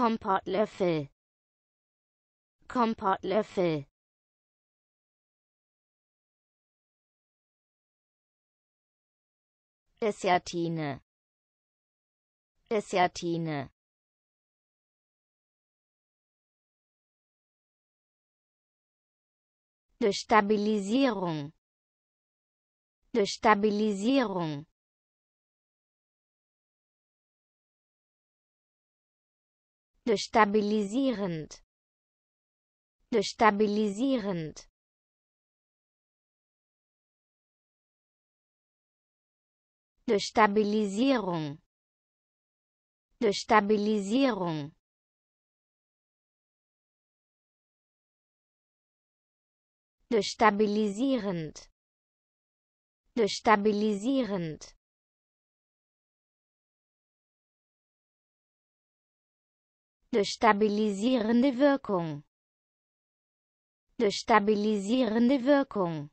Kompottlöffel Kompottlöffel Dessertine Dessertine Destabilisierung Destabilisierung destabilisierend destabilisierend Destabilisierung Destabilisierung Destabilisierend Destabilisierend Destabilisierende Wirkung. Destabilisierende Wirkung.